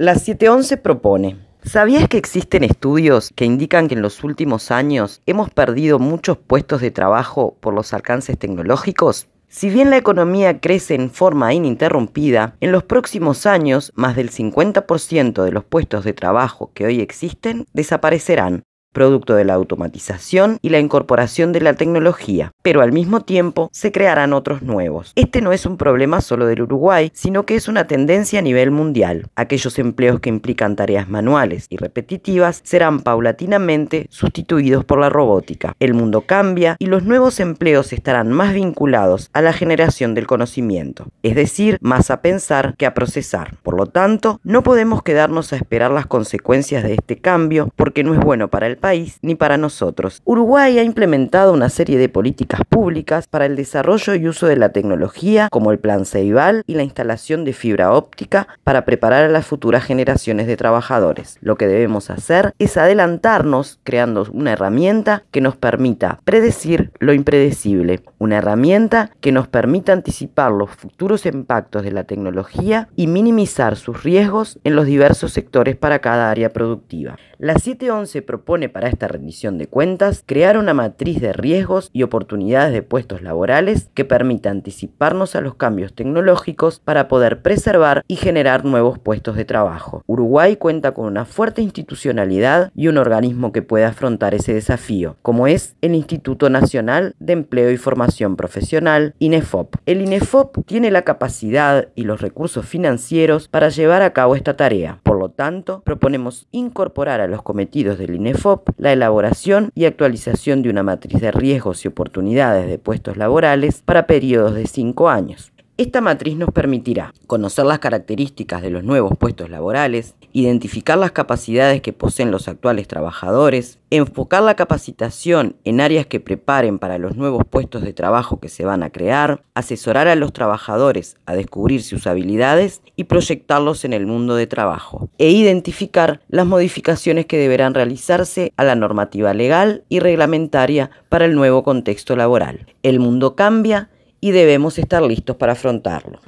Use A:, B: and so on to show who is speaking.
A: La 711 propone. ¿Sabías que existen estudios que indican que en los últimos años hemos perdido muchos puestos de trabajo por los alcances tecnológicos? Si bien la economía crece en forma ininterrumpida, en los próximos años más del 50% de los puestos de trabajo que hoy existen desaparecerán producto de la automatización y la incorporación de la tecnología, pero al mismo tiempo se crearán otros nuevos. Este no es un problema solo del Uruguay, sino que es una tendencia a nivel mundial. Aquellos empleos que implican tareas manuales y repetitivas serán paulatinamente sustituidos por la robótica. El mundo cambia y los nuevos empleos estarán más vinculados a la generación del conocimiento, es decir, más a pensar que a procesar. Por lo tanto, no podemos quedarnos a esperar las consecuencias de este cambio porque no es bueno para el país ni para nosotros. Uruguay ha implementado una serie de políticas públicas para el desarrollo y uso de la tecnología, como el Plan Ceibal y la instalación de fibra óptica para preparar a las futuras generaciones de trabajadores. Lo que debemos hacer es adelantarnos creando una herramienta que nos permita predecir lo impredecible, una herramienta que nos permita anticipar los futuros impactos de la tecnología y minimizar sus riesgos en los diversos sectores para cada área productiva. La 711 propone para esta rendición de cuentas crear una matriz de riesgos y oportunidades de puestos laborales que permita anticiparnos a los cambios tecnológicos para poder preservar y generar nuevos puestos de trabajo. Uruguay cuenta con una fuerte institucionalidad y un organismo que puede afrontar ese desafío, como es el Instituto Nacional de Empleo y Formación Profesional, INEFOP. El INEFOP tiene la capacidad y los recursos financieros para llevar a cabo esta tarea. Por lo tanto, proponemos incorporar a los cometidos del INEFOP la elaboración y actualización de una matriz de riesgos y oportunidades de puestos laborales para periodos de cinco años. Esta matriz nos permitirá conocer las características de los nuevos puestos laborales, identificar las capacidades que poseen los actuales trabajadores, enfocar la capacitación en áreas que preparen para los nuevos puestos de trabajo que se van a crear, asesorar a los trabajadores a descubrir sus habilidades y proyectarlos en el mundo de trabajo, e identificar las modificaciones que deberán realizarse a la normativa legal y reglamentaria para el nuevo contexto laboral. El mundo cambia y debemos estar listos para afrontarlo.